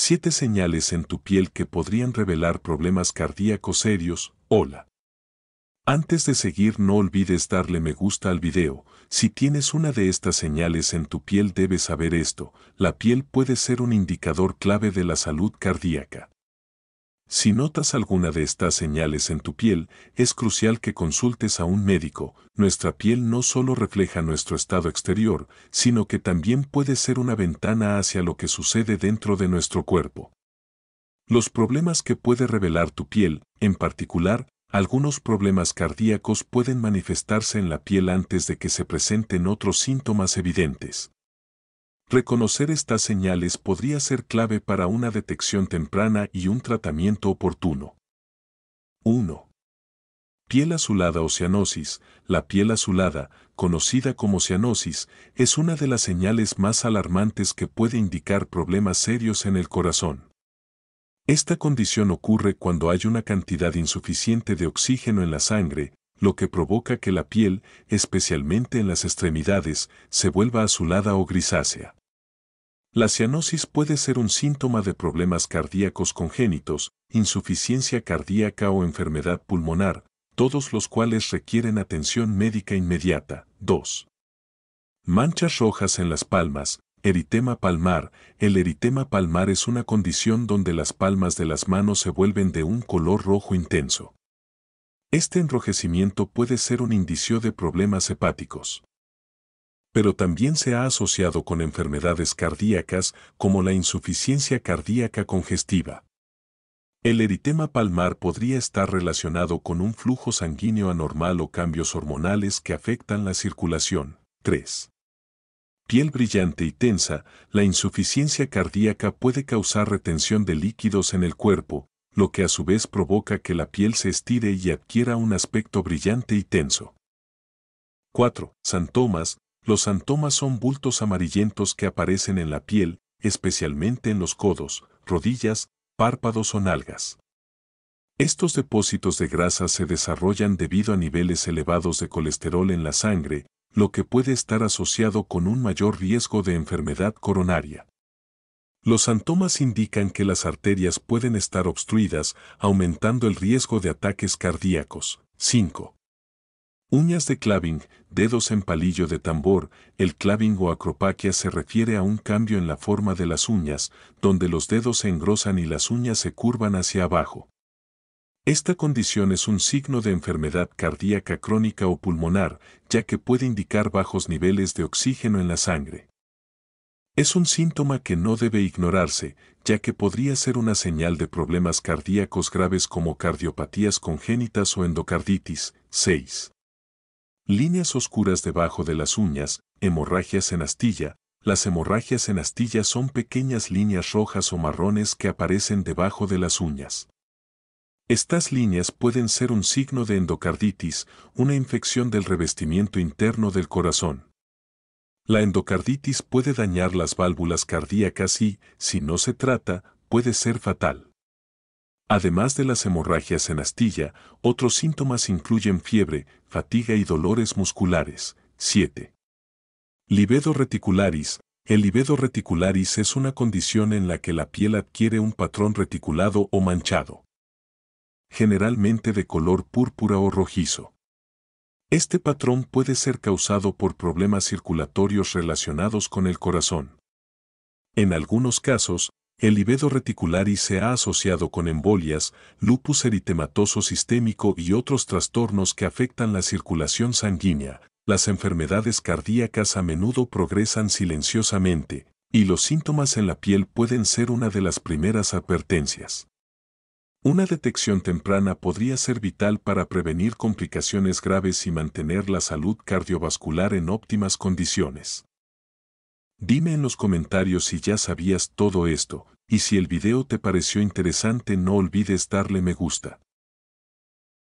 7 señales en tu piel que podrían revelar problemas cardíacos serios. Hola. Antes de seguir no olvides darle me gusta al video, si tienes una de estas señales en tu piel debes saber esto, la piel puede ser un indicador clave de la salud cardíaca. Si notas alguna de estas señales en tu piel, es crucial que consultes a un médico. Nuestra piel no solo refleja nuestro estado exterior, sino que también puede ser una ventana hacia lo que sucede dentro de nuestro cuerpo. Los problemas que puede revelar tu piel, en particular, algunos problemas cardíacos pueden manifestarse en la piel antes de que se presenten otros síntomas evidentes. Reconocer estas señales podría ser clave para una detección temprana y un tratamiento oportuno. 1. Piel azulada o cianosis. La piel azulada, conocida como cianosis, es una de las señales más alarmantes que puede indicar problemas serios en el corazón. Esta condición ocurre cuando hay una cantidad insuficiente de oxígeno en la sangre, lo que provoca que la piel, especialmente en las extremidades, se vuelva azulada o grisácea. La cianosis puede ser un síntoma de problemas cardíacos congénitos, insuficiencia cardíaca o enfermedad pulmonar, todos los cuales requieren atención médica inmediata. 2. Manchas rojas en las palmas, eritema palmar. El eritema palmar es una condición donde las palmas de las manos se vuelven de un color rojo intenso. Este enrojecimiento puede ser un indicio de problemas hepáticos pero también se ha asociado con enfermedades cardíacas como la insuficiencia cardíaca congestiva. El eritema palmar podría estar relacionado con un flujo sanguíneo anormal o cambios hormonales que afectan la circulación. 3. Piel brillante y tensa, la insuficiencia cardíaca puede causar retención de líquidos en el cuerpo, lo que a su vez provoca que la piel se estire y adquiera un aspecto brillante y tenso. 4. Santomas, los santomas son bultos amarillentos que aparecen en la piel, especialmente en los codos, rodillas, párpados o nalgas. Estos depósitos de grasa se desarrollan debido a niveles elevados de colesterol en la sangre, lo que puede estar asociado con un mayor riesgo de enfermedad coronaria. Los antomas indican que las arterias pueden estar obstruidas, aumentando el riesgo de ataques cardíacos. 5. Uñas de claving, dedos en palillo de tambor, el claving o acropaquia se refiere a un cambio en la forma de las uñas, donde los dedos se engrosan y las uñas se curvan hacia abajo. Esta condición es un signo de enfermedad cardíaca crónica o pulmonar, ya que puede indicar bajos niveles de oxígeno en la sangre. Es un síntoma que no debe ignorarse, ya que podría ser una señal de problemas cardíacos graves como cardiopatías congénitas o endocarditis. 6 líneas oscuras debajo de las uñas, hemorragias en astilla. Las hemorragias en astilla son pequeñas líneas rojas o marrones que aparecen debajo de las uñas. Estas líneas pueden ser un signo de endocarditis, una infección del revestimiento interno del corazón. La endocarditis puede dañar las válvulas cardíacas y, si no se trata, puede ser fatal. Además de las hemorragias en astilla, otros síntomas incluyen fiebre, fatiga y dolores musculares. 7. Libedo reticularis. El libedo reticularis es una condición en la que la piel adquiere un patrón reticulado o manchado, generalmente de color púrpura o rojizo. Este patrón puede ser causado por problemas circulatorios relacionados con el corazón. En algunos casos, el reticular y se ha asociado con embolias, lupus eritematoso sistémico y otros trastornos que afectan la circulación sanguínea. Las enfermedades cardíacas a menudo progresan silenciosamente, y los síntomas en la piel pueden ser una de las primeras advertencias. Una detección temprana podría ser vital para prevenir complicaciones graves y mantener la salud cardiovascular en óptimas condiciones. Dime en los comentarios si ya sabías todo esto, y si el video te pareció interesante no olvides darle me gusta.